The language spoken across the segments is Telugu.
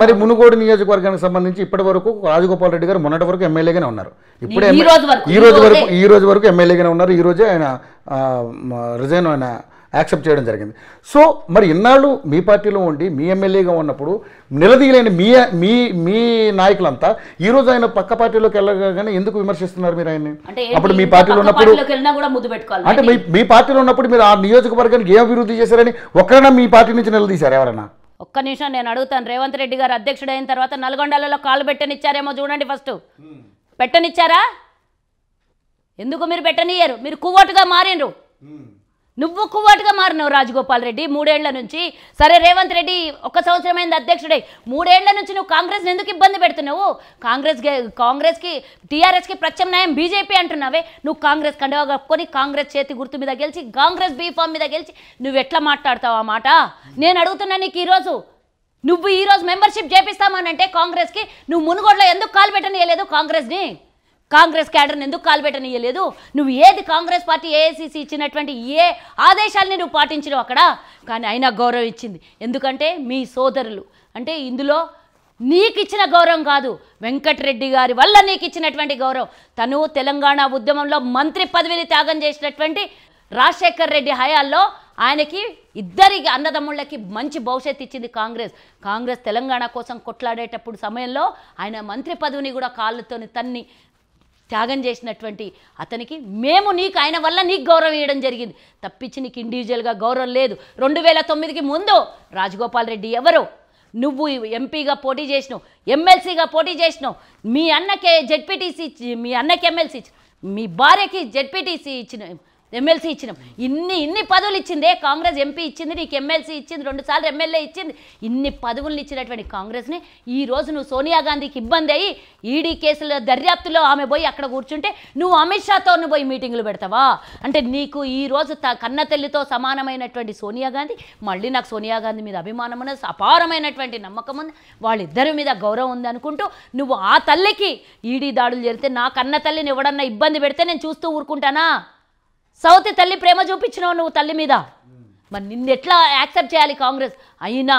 మరి మునుగోడు నియోజకవర్గానికి సంబంధించి ఇప్పటి వరకు రాజగోపాల్ రెడ్డి గారు మొన్నటి వరకు ఎమ్మెల్యేగానే ఉన్నారు ఇప్పుడు ఈ రోజు వరకు ఈ రోజు వరకు ఎమ్మెల్యేగానే ఉన్నారు ఈ రోజే ఆయన రిజైన్ ఆయన యాక్సెప్ట్ చేయడం జరిగింది సో మరి ఇన్నాళ్ళు మీ పార్టీలో ఉండి మీ ఎమ్మెల్యేగా ఉన్నప్పుడు నిలదీయలేని మీ మీ మీ నాయకులంతా ఈ రోజు ఆయన పక్క పార్టీలోకి వెళ్ళగానే ఎందుకు విమర్శిస్తున్నారు మీరు ఆయన్ని అప్పుడు మీ పార్టీలో ఉన్నప్పుడు అంటే మీ మీ పార్టీలో ఉన్నప్పుడు మీరు ఆ నియోజకవర్గానికి ఏ అభివృద్ధి చేశారని ఒక్కరైనా మీ పార్టీ నుంచి నిలదీశారు ఎవరైనా ఒక్క నిమిషం నేను అడుగుతాను రేవంత్ రెడ్డి గారు అధ్యక్షుడైన తర్వాత నల్గొండలలో కాలు పెట్టనిచ్చారేమో చూడండి ఫస్ట్ పెట్టనిచ్చారా ఎందుకు మీరు పెట్టనియ్యారు మీరు కువ్వోటుగా మారిండ్రు నువ్వు కువ్వాటుగా మారినావు రాజగోపాల్ రెడ్డి మూడేళ్ల నుంచి సరే రేవంత్ రెడ్డి ఒక సంవత్సరమైంది అధ్యక్షుడే మూడేళ్ల నుంచి నువ్వు కాంగ్రెస్ని ఎందుకు ఇబ్బంది పెడుతున్నావు కాంగ్రెస్ కాంగ్రెస్కి టీఆర్ఎస్కి ప్రత్యామ్నాయం బీజేపీ అంటున్నావే నువ్వు కాంగ్రెస్ కండవా కప్పుకొని కాంగ్రెస్ చేతి గుర్తు మీద గెలిచి కాంగ్రెస్ బీఫామ్ మీద గెలిచి నువ్వు ఎట్లా మాట్లాడతావు ఆ మాట నేను అడుగుతున్నా నీకు ఈరోజు నువ్వు ఈరోజు మెంబర్షిప్ అంటే కాంగ్రెస్కి నువ్వు మునుగోడలో ఎందుకు కాలు పెట్టనియలేదు కాంగ్రెస్ని కాంగ్రెస్ క్యాడర్ని ఎందుకు కాల్బెట్టనియలేదు నువ్వు ఏది కాంగ్రెస్ పార్టీ ఏఐసిసి ఇచ్చినటువంటి ఏ ఆదేశాలని నువ్వు పాటించినావు అక్కడ కానీ అయినా గౌరవం ఇచ్చింది ఎందుకంటే మీ సోదరులు అంటే ఇందులో నీకు ఇచ్చిన గౌరవం కాదు వెంకటరెడ్డి గారి వల్ల నీకు ఇచ్చినటువంటి గౌరవం తను తెలంగాణ ఉద్యమంలో మంత్రి పదవిని త్యాగం చేసినటువంటి రాజశేఖర్ రెడ్డి హయాల్లో ఆయనకి ఇద్దరి అన్నదమ్ముళ్ళకి మంచి భవిష్యత్తు ఇచ్చింది కాంగ్రెస్ కాంగ్రెస్ తెలంగాణ కోసం కొట్లాడేటప్పుడు సమయంలో ఆయన మంత్రి పదవిని కూడా కాళ్ళతోని తన్ని త్యాగం చేసినటువంటి అతనికి మేము నీకు ఆయన వల్ల నీకు గౌరవం ఇవ్వడం జరిగింది తప్పించి నీకు ఇండివిజువల్గా గౌరవం లేదు రెండు వేల తొమ్మిదికి ముందు రాజగోపాల్ రెడ్డి ఎవరు నువ్వు ఎంపీగా పోటీ చేసినావు ఎమ్మెల్సీగా పోటీ చేసినావు మీ అన్నకే జెడ్పీటీసీ మీ అన్నకి ఎమ్మెల్సీ ఇచ్చి మీ భార్యకి జెడ్పీటీసీ ఇచ్చిన ఎమ్మెల్సీ ఇచ్చినాం ఇన్ని ఇన్ని పదవులు ఇచ్చిందే కాంగ్రెస్ ఎంపీ ఇచ్చింది నీకు ఎమ్మెల్సీ ఇచ్చింది రెండుసార్లు ఎమ్మెల్యే ఇచ్చింది ఇన్ని పదవులను ఇచ్చినటువంటి కాంగ్రెస్ని ఈ రోజు నువ్వు సోనియా గాంధీకి ఇబ్బంది అయ్యి ఈడీ కేసుల దర్యాప్తులో ఆమె పోయి అక్కడ కూర్చుంటే నువ్వు అమిత్ షాతో పోయి మీటింగులు పెడతావా అంటే నీకు ఈ రోజు త కన్న తల్లితో సమానమైనటువంటి సోనియా గాంధీ మళ్ళీ నాకు సోనియా గాంధీ మీద అభిమానం ఉన్నది అపారమైనటువంటి నమ్మకం ఉంది వాళ్ళిద్దరి మీద గౌరవం ఉంది అనుకుంటూ నువ్వు ఆ తల్లికి ఈడీ దాడులు జరిగితే నా కన్న తల్లిని ఎవడన్నా ఇబ్బంది పెడితే నేను చూస్తూ ఊరుకుంటానా సౌతి తల్లి ప్రేమ చూపించినావు నువ్వు తల్లి మీద మరి నిన్ను ఎట్లా యాక్సెప్ట్ చేయాలి కాంగ్రెస్ అయినా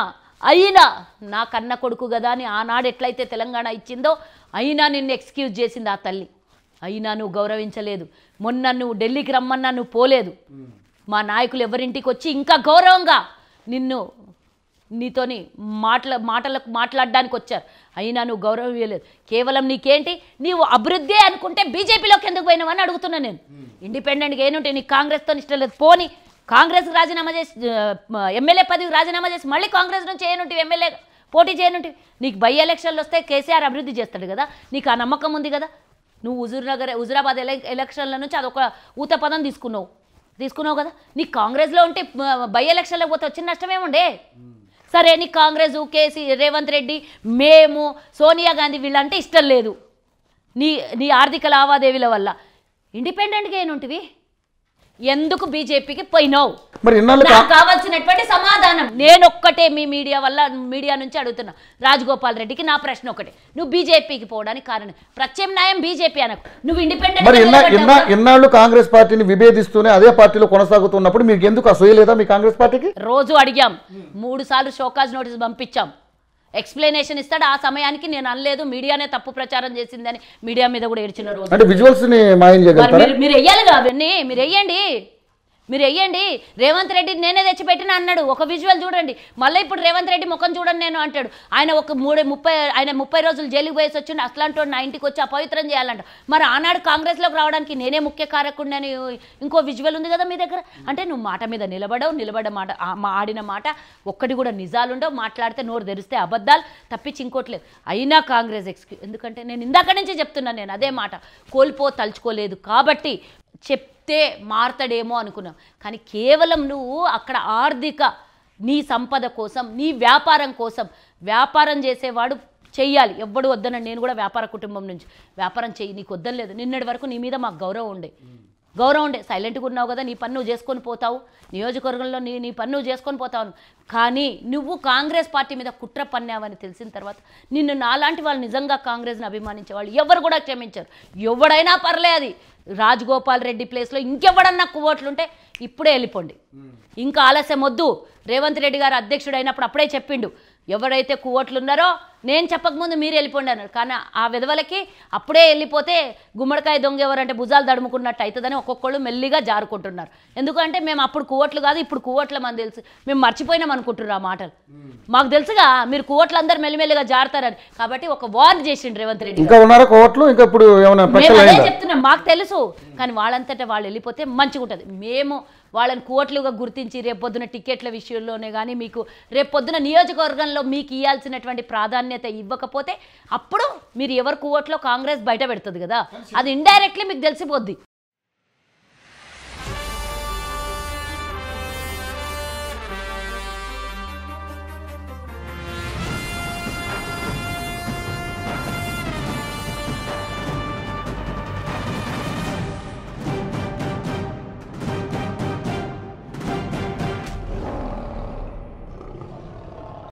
అయినా నా కన్న కొడుకు కదా అని ఆనాడు ఎట్లయితే తెలంగాణ ఇచ్చిందో అయినా నిన్ను ఎక్స్క్యూజ్ చేసింది ఆ తల్లి అయినా నువ్వు గౌరవించలేదు మొన్న నువ్వు ఢిల్లీకి రమ్మన్నా నువ్వు పోలేదు మా నాయకులు ఎవరింటికి వచ్చి ఇంకా గౌరవంగా నిన్ను నీతోని మాటల మాటలకు మాట్లాడడానికి వచ్చారు అయినా నువ్వు గౌరవం ఇవ్వలేదు కేవలం నీకేంటి నీవు అభివృద్ధి అనుకుంటే బీజేపీలోకి ఎందుకు పోయినావని అడుగుతున్నా నేను ఇండిపెండెంట్గా ఏనుంటే నీకు కాంగ్రెస్తో ఇష్టం లేదు పోని కాంగ్రెస్కి రాజీనామా చేసి ఎమ్మెల్యే పదవికి రాజీనామా చేసి మళ్ళీ కాంగ్రెస్ నుంచి ఏనుంటివి ఎమ్మెల్యే పోటీ చేయనుంటివి నీకు బై ఎలక్షన్లు వస్తే కేసీఆర్ అభివృద్ధి చేస్తాడు కదా నీకు ఆ నమ్మకం ఉంది కదా నువ్వు హుజూర్నగర్ హుజురాబాద్ ఎలక్ ఎలక్షన్ల నుంచి అదొక ఊత పదం తీసుకున్నావు తీసుకున్నావు కదా నీకు కాంగ్రెస్లో ఉంటే బై ఎలక్షన్లో పోతే వచ్చిన నష్టమేముండే సరే నీ కాంగ్రెస్ కేసీ రేవంత్ రెడ్డి మేము సోనియా గాంధీ వీళ్ళంటే ఇష్టం లేదు నీ నీ ఆర్థిక లావాదేవీల వల్ల ఇండిపెండెంట్గా ఏనుంటివి ఎందుకు బీజేపీకి పోయినావు మరి కావాల్సినటువంటి సమాధానం నేను ఒక్కటే మీ మీడియా వల్ల మీడియా నుంచి అడుగుతున్నా రాజగోపాల్ రెడ్డికి నా ప్రశ్న ఒకటే నువ్వు బీజేపీకి పోవడానికి కారణం ప్రత్యామ్నాయం బీజేపీ అనకు నువ్వు ఇండిపెండెంట్ ఎన్నాళ్ళు కాంగ్రెస్ పార్టీని విభేదిస్తూనే అదే పార్టీలో కొనసాగుతున్నప్పుడు మీకు ఎందుకు అసూయలేదా మీ కాంగ్రెస్ పార్టీకి రోజు అడిగాం మూడు సార్లు షోకాజ్ నోటీస్ పంపించాం ఎక్స్ప్లెనేషన్ ఇస్తాడు ఆ సమయానికి నేను అనలేదు మీడియానే తప్పు ప్రచారం చేసిందని మీడియా మీద కూడా ఏడ్చిన రోజు మీరు కదా అవన్నీ మీరు వెయ్యండి మీరు వెయ్యండి రేవంత్ రెడ్డి నేనే తెచ్చిపెట్టిన అన్నాడు ఒక విజువల్ చూడండి మళ్ళీ ఇప్పుడు రేవంత్ రెడ్డి ముఖం చూడండి నేను అంటాడు ఆయన ఒక మూడు ముప్పై ఆయన ముప్పై రోజులు జైలుకు పోయేసి వచ్చిండు అట్లాంటి నా ఇంటికి వచ్చి అపవిత్రం చేయాలంట మరి ఆనాడు కాంగ్రెస్లోకి రావడానికి నేనే ముఖ్య కారకుండని ఇంకో విజువల్ ఉంది కదా మీ దగ్గర అంటే నువ్వు మాట మీద నిలబడవు నిలబడ మాట ఆడిన మాట ఒక్కటి కూడా నిజాలుండవు మాట్లాడితే నోరు తెరిస్తే అబద్ధాలు తప్పించి ఇంకోట్లేదు అయినా కాంగ్రెస్ ఎక్స్క్యూ ఎందుకంటే నేను ఇందాక నుంచే చెప్తున్నాను నేను అదే మాట కోల్పో తలుచుకోలేదు కాబట్టి చెప్తే మారతాడేమో అనుకున్నాం కానీ కేవలం నువ్వు అక్కడ ఆర్థిక నీ సంపద కోసం నీ వ్యాపారం కోసం వ్యాపారం చేసేవాడు చెయ్యాలి ఎవ్వడు వద్దనండి నేను కూడా వ్యాపార కుటుంబం నుంచి వ్యాపారం చెయ్యి నీకు వద్దని లేదు నిన్నటి వరకు నీ మీద మాకు గౌరవం ఉండే గౌరవం ఉండే సైలెంట్గా ఉన్నావు కదా నీ పన్ను చేసుకొని పోతావు నియోజకవర్గంలో నీ నీ పన్ను చేసుకొని పోతావు కానీ నువ్వు కాంగ్రెస్ పార్టీ మీద కుట్ర పన్నావని తెలిసిన తర్వాత నిన్ను నాలాంటి వాళ్ళు నిజంగా కాంగ్రెస్ని అభిమానించే వాళ్ళు ఎవరు కూడా క్షమించరు ఎవడైనా పర్లేదు అది రాజగోపాల్ రెడ్డి ప్లేస్లో ఇంకెవడన్నా కువోట్లుంటే ఇప్పుడే వెళ్ళిపోండి ఇంకా ఆలస్యం వద్దు రేవంత్ రెడ్డి గారు అధ్యక్షుడు అయినప్పుడు అప్పుడే చెప్పిండు ఎవరైతే కువోట్లు ఉన్నారో నేను చెప్పకముందు మీరు వెళ్ళిపోండి అన్నారు కానీ ఆ విధవలకి అప్పుడే వెళ్ళిపోతే గుమ్మడికాయ దొంగ ఎవరంటే భుజాలు దడుముకున్నట్టు అవుతుందని ఒక్కొక్కళ్ళు మెల్లిగా జారుకుంటున్నారు ఎందుకంటే మేము అప్పుడు కూవట్లు కాదు ఇప్పుడు కూవట్లు మనం తెలుసు మేము మర్చిపోయినాం అనుకుంటున్నారు ఆ మాటలు మాకు తెలుసుగా మీరు కూవట్లు అందరు మెల్లిమెల్లిగా జారుతారని కాబట్టి ఒక వార్న్ చేసిండ్రు రేవంత్ రెడ్డి ఇంకా ఉన్నారా కోట్లు ఇంకా ఇప్పుడు చెప్తున్నాం మాకు తెలుసు కానీ వాళ్ళంతటా వాళ్ళు వెళ్ళిపోతే మంచిగా ఉంటుంది మేము వాళ్ళని కోట్లుగా గుర్తించి రేపొద్దున టికెట్ల విషయంలోనే కానీ మీకు రేపొద్దున నియోజకవర్గంలో మీకు ఇవ్వాల్సినటువంటి ప్రాధాన్యత ప్రాధాన్యత ఇవ్వకపోతే అప్పుడు మీరు ఎవరు కూవట్లో కాంగ్రెస్ బయట పెడుతుంది కదా అది ఇండైరెక్ట్లీ మీకు తెలిసిపోద్ది